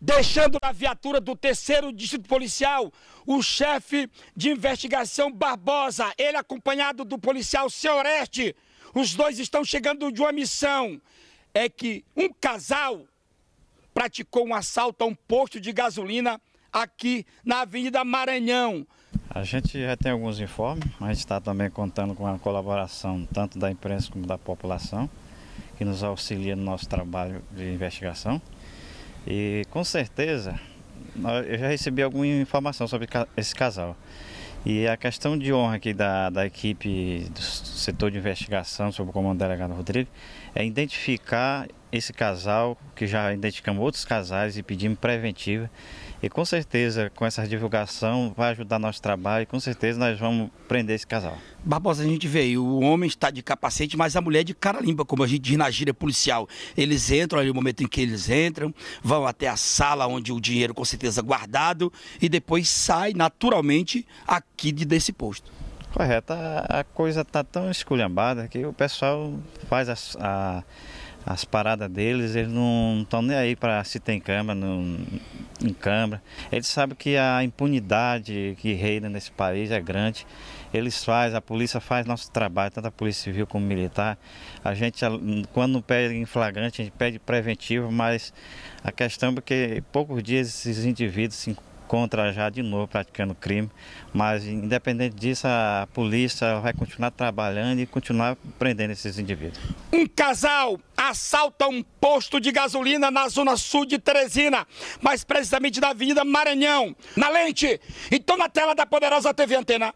deixando na viatura do terceiro distrito policial o chefe de investigação Barbosa, ele acompanhado do policial Seoreste. Os dois estão chegando de uma missão. É que um casal praticou um assalto a um posto de gasolina aqui na Avenida Maranhão. A gente já tem alguns informes, a gente está também contando com a colaboração tanto da imprensa como da população, que nos auxilia no nosso trabalho de investigação. E com certeza, eu já recebi alguma informação sobre esse casal. E a questão de honra aqui da, da equipe do setor de investigação, sob o comando do delegado Rodrigo, é identificar esse casal, que já identificamos outros casais e pedimos preventiva. E com certeza, com essa divulgação, vai ajudar nosso trabalho e com certeza nós vamos prender esse casal. Barbosa, a gente veio, o homem está de capacete, mas a mulher de cara limpa, como a gente diz na gíria policial. Eles entram ali, no momento em que eles entram, vão até a sala onde o dinheiro com certeza guardado e depois sai naturalmente aqui desse posto. Correto, a, a coisa está tão esculhambada que o pessoal faz a, a as paradas deles, eles não estão nem aí para se tem câmara, não, em câmara. Eles sabem que a impunidade que reina nesse país é grande. Eles fazem, a polícia faz nosso trabalho, tanto a polícia civil como militar. A gente, quando não pede em flagrante, a gente pede preventivo, mas a questão é que poucos dias esses indivíduos se contra já de novo praticando crime. Mas, independente disso, a polícia vai continuar trabalhando e continuar prendendo esses indivíduos. Um casal assalta um posto de gasolina na zona sul de Teresina, mais precisamente da Avenida Maranhão. Na lente, então na tela da poderosa TV Antena.